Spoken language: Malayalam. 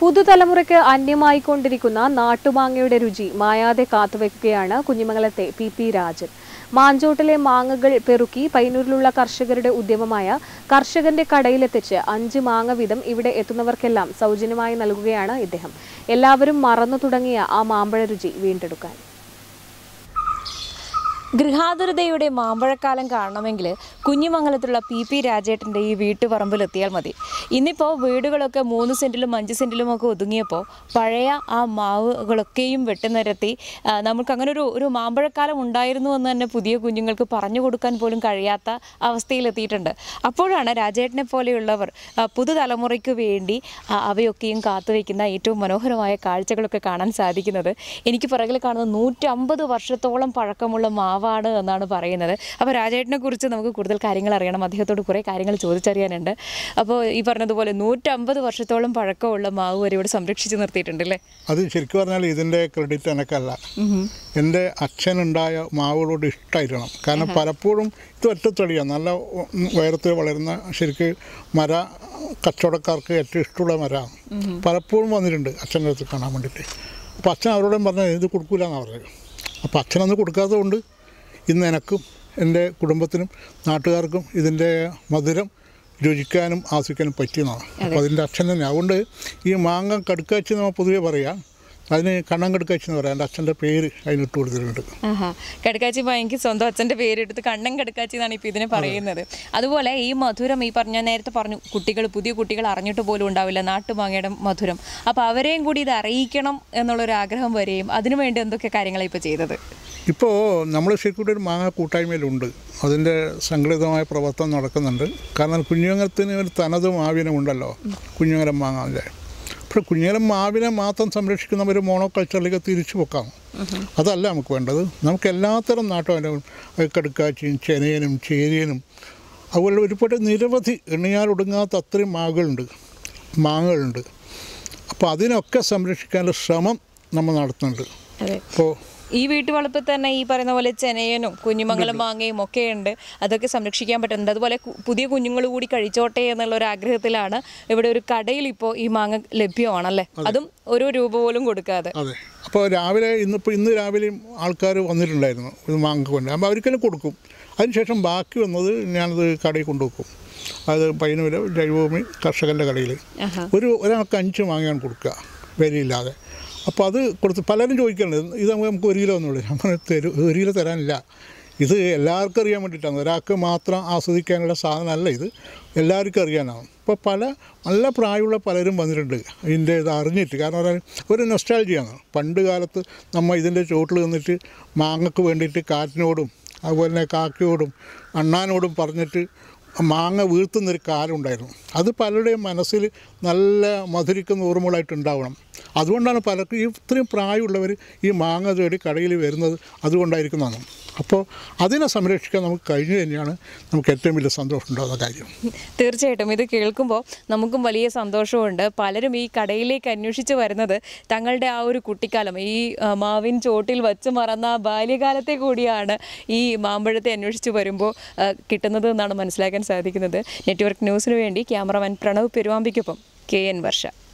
പുതുതലമുറയ്ക്ക് അന്യമായിക്കൊണ്ടിരിക്കുന്ന നാട്ടുമാങ്ങയുടെ രുചി മായാതെ കാത്തുവെക്കുകയാണ് കുഞ്ഞിമംഗലത്തെ പി പി രാജൻ മാഞ്ചോട്ടിലെ മാങ്ങകൾ പെറുക്കി പൈനൂരിലുള്ള കർഷകരുടെ ഉദ്യമമായ കർഷകന്റെ കടയിലെത്തിച്ച് അഞ്ച് മാങ്ങ വീതം ഇവിടെ എത്തുന്നവർക്കെല്ലാം സൗജന്യമായി നൽകുകയാണ് ഇദ്ദേഹം എല്ലാവരും മറന്നു തുടങ്ങിയ ആ മാമ്പഴ രുചി വീണ്ടെടുക്കാൻ ഗൃഹാതുരതയുടെ മാമ്പഴക്കാലം കാണണമെങ്കിൽ കുഞ്ഞിമംഗലത്തുള്ള പി പി രാജേട്ടൻ്റെ ഈ വീട്ടുപറമ്പിലെത്തിയാൽ മതി ഇന്നിപ്പോൾ വീടുകളൊക്കെ മൂന്ന് സെൻറ്റിലും അഞ്ച് സെൻറ്റിലും ഒക്കെ ഒതുങ്ങിയപ്പോൾ പഴയ ആ മാവുകളൊക്കെയും വെട്ടിനിരത്തി നമുക്ക് അങ്ങനെ ഒരു ഒരു മാമ്പഴക്കാലം ഉണ്ടായിരുന്നു എന്ന് തന്നെ പുതിയ കുഞ്ഞുങ്ങൾക്ക് പറഞ്ഞു കൊടുക്കാൻ പോലും കഴിയാത്ത അവസ്ഥയിലെത്തിയിട്ടുണ്ട് അപ്പോഴാണ് രാജേട്ടനെ പോലെയുള്ളവർ പുതുതലമുറയ്ക്ക് വേണ്ടി അവയൊക്കെയും കാത്തുവെക്കുന്ന ഏറ്റവും മനോഹരമായ കാഴ്ചകളൊക്കെ കാണാൻ സാധിക്കുന്നത് എനിക്ക് പിറകിൽ കാണുന്ന നൂറ്റമ്പത് വർഷത്തോളം പഴക്കമുള്ള മാവ് യുവാവാണ് എന്നാണ് പറയുന്നത് അപ്പോൾ രാജേട്ടനെ കുറിച്ച് നമുക്ക് കൂടുതൽ കാര്യങ്ങൾ അറിയണം അദ്ദേഹത്തോട് കുറേ കാര്യങ്ങൾ ചോദിച്ചറിയാനുണ്ട് അപ്പോൾ ഈ പറഞ്ഞതുപോലെ നൂറ്റമ്പത് വർഷത്തോളം പഴക്കമുള്ള മാവ് വരെ ഇവിടെ സംരക്ഷിച്ച് നിർത്തിയിട്ടുണ്ട് അല്ലേ അത് ശരിക്കും പറഞ്ഞാൽ ഇതിൻ്റെ ക്രെഡിറ്റ് എനക്കല്ല എൻ്റെ അച്ഛനുണ്ടായ മാവുകളോട് ഇഷ്ടമായിരിക്കണം കാരണം പലപ്പോഴും ഇത് ഒറ്റത്തൊടിയാണ് നല്ല ഉയരത്തിൽ വളരുന്ന ശരിക്ക് മര കച്ചവടക്കാർക്ക് ഏറ്റവും ഇഷ്ടമുള്ള മര പലപ്പോഴും വന്നിട്ടുണ്ട് അച്ഛൻ്റെ അടുത്ത് കാണാൻ വേണ്ടിയിട്ട് അപ്പോൾ അച്ഛൻ അവരോടും പറഞ്ഞാൽ ഇത് കൊടുക്കൂല എന്നാണ് പറഞ്ഞത് അപ്പോൾ അച്ഛനൊന്ന് കൊടുക്കാത്തതുകൊണ്ട് ഇന്ന് എനക്കും എൻ്റെ കുടുംബത്തിനും നാട്ടുകാർക്കും ഇതിൻ്റെ മധുരം രുചിക്കാനും ആസ്വദിക്കാനും പറ്റിയതാണ് അപ്പോൾ അതിൻ്റെ അച്ഛൻ തന്നെ അതുകൊണ്ട് ഈ മാങ്ങ കടുക്കാച്ചി നമ്മൾ പൊതുവേ പറയാം അതിന് കണ്ണം കടുക്കാച്ചി എന്ന് പറയാം എൻ്റെ അച്ഛൻ്റെ പേര് അതിനിട്ട് കൊടുത്തിട്ടുണ്ട് കടുക്കാച്ചി എനിക്ക് സ്വന്തം അച്ഛൻ്റെ പേരെടുത്ത് കണ്ണം കടുക്കാച്ചി എന്നാണ് ഇപ്പോൾ ഇതിനെ പറയുന്നത് അതുപോലെ ഈ മധുരം ഈ പറഞ്ഞ നേരത്തെ പറഞ്ഞു കുട്ടികൾ പുതിയ കുട്ടികൾ അറിഞ്ഞിട്ട് പോലും ഉണ്ടാവില്ല നാട്ടുമാങ്ങയുടെ മധുരം അപ്പോൾ അവരെയും കൂടി ഇത് അറിയിക്കണം എന്നുള്ളൊരു ആഗ്രഹം വരികയും അതിനുവേണ്ടി എന്തൊക്കെ കാര്യങ്ങളാണ് ഇപ്പോൾ ചെയ്തത് ഇപ്പോൾ നമ്മൾ ശരിക്കും ഒരു മാങ്ങ കൂട്ടായ്മയിലുണ്ട് അതിൻ്റെ സംഘടിതമായ പ്രവർത്തനം നടക്കുന്നുണ്ട് കാരണം കുഞ്ഞുങ്ങത്തിന് ഒരു തനത് മാവിനമുണ്ടല്ലോ കുഞ്ഞുങ്ങരം മാങ്ങാൻ്റെ അപ്പോൾ കുഞ്ഞുങ്ങലം മാവിനെ മാത്രം സംരക്ഷിക്കുന്ന ഒരു മോണോ കൾച്ചറിലേക്ക് തിരിച്ചു പൊക്കാം അതല്ല നമുക്ക് വേണ്ടത് നമുക്ക് എല്ലാത്തരം നാട്ടുവാനും കടുക്കാച്ചിയും ചെനയനും ചേരിയനും അതുപോലെ ഒരുപാട് നിരവധി എണ്ണിയാലൊടുങ്ങാത്ത അത്രയും മാങ്ങകളുണ്ട് മാങ്ങകളുണ്ട് അപ്പോൾ അതിനൊക്കെ സംരക്ഷിക്കാനുള്ള ശ്രമം നമ്മൾ നടത്തുന്നുണ്ട് അപ്പോൾ ഈ വീട്ടുവളപ്പിൽ തന്നെ ഈ പറയുന്ന പോലെ ചെനയനും കുഞ്ഞുമംഗലം മാങ്ങയും ഒക്കെ ഉണ്ട് അതൊക്കെ സംരക്ഷിക്കാൻ പറ്റുന്നുണ്ട് അതുപോലെ പുതിയ കുഞ്ഞുങ്ങൾ കൂടി കഴിച്ചോട്ടെ എന്നുള്ള ഒരു ആഗ്രഹത്തിലാണ് ഇവിടെ ഒരു കടയിൽ ഇപ്പോൾ ഈ മാങ്ങ ലഭ്യമാണല്ലേ അതും ഒരു രൂപ പോലും കൊടുക്കാതെ അപ്പോൾ രാവിലെ ഇന്നിപ്പോൾ ഇന്ന് രാവിലെയും ആൾക്കാർ വന്നിട്ടുണ്ടായിരുന്നു ഇത് മാങ്ങ കൊണ്ട് അപ്പോൾ അവർക്കെല്ലാം കൊടുക്കും അതിനുശേഷം ബാക്കി വന്നത് ഞാനത് കടയിൽ കൊണ്ടുവെക്കും അത് പൈനൂര് ജൈവഭൂമി കർഷകൻ്റെ കടയിൽ ഒരു ഒരാൾക്ക് അഞ്ച് മാങ്ങയാണ് കൊടുക്കുക വിലയില്ലാതെ അപ്പോൾ അത് കൊടുത്ത് പലരും ചോദിക്കുന്നുണ്ട് ഇത് നമുക്ക് ഒരു കിലോ ഒന്നുള്ളൂ നമ്മൾ തരും ഒരു കിലോ തരാനില്ല ഇത് എല്ലാവർക്കും അറിയാൻ വേണ്ടിയിട്ടാണ് ഒരാൾക്ക് മാത്രം ആസ്വദിക്കാനുള്ള സാധനമല്ല ഇത് എല്ലാവർക്കും അറിയാനാണ് ഇപ്പോൾ പല നല്ല പ്രായമുള്ള പലരും വന്നിട്ടുണ്ട് ഇതിൻ്റെ ഇത് അറിഞ്ഞിട്ട് കാരണം ഒരാൾ ഒരു നൊസ്റ്റാൾജിയാണ് പണ്ട് കാലത്ത് നമ്മൾ ഇതിൻ്റെ ചുവട്ടിൽ നിന്നിട്ട് മാങ്ങക്ക് വേണ്ടിയിട്ട് കാറ്റിനോടും അതുപോലെ തന്നെ കാക്കയോടും അണ്ണാനോടും പറഞ്ഞിട്ട് മാങ്ങ വീഴ്ത്തുന്നൊരു കാലമുണ്ടായിരുന്നു അത് പലരുടെയും മനസ്സിൽ നല്ല മധുരിക്കുന്ന ഓർമ്മകളായിട്ടുണ്ടാവണം അതുകൊണ്ടാണ് പലർക്കും ഇത്രയും പ്രായമുള്ളവർ ഈ മാങ്ങ തേടി കടയിൽ വരുന്നത് അതുകൊണ്ടായിരിക്കുന്നതാണ് അപ്പോൾ അതിനെ സംരക്ഷിക്കാൻ നമുക്ക് കഴിഞ്ഞു തന്നെയാണ് നമുക്ക് ഏറ്റവും വലിയ സന്തോഷം ഉണ്ടാകുന്ന കാര്യം തീർച്ചയായിട്ടും ഇത് കേൾക്കുമ്പോൾ നമുക്കും വലിയ സന്തോഷമുണ്ട് പലരും ഈ കടയിലേക്ക് അന്വേഷിച്ച് വരുന്നത് തങ്ങളുടെ ആ ഒരു കുട്ടിക്കാലം ഈ മാവിൻ ചോട്ടിൽ വച്ച് മറന്ന ബാല്യകാലത്തെ കൂടിയാണ് ഈ മാമ്പഴത്തെ അന്വേഷിച്ച് വരുമ്പോൾ കിട്ടുന്നത് എന്നാണ് മനസ്സിലാക്കാൻ സാധിക്കുന്നത് നെറ്റ്വർക്ക് ന്യൂസിന് വേണ്ടി ക്യാമറമാൻ പ്രണവ് പെരുവാമ്പിക്കൊപ്പം കെ എൻ വർഷ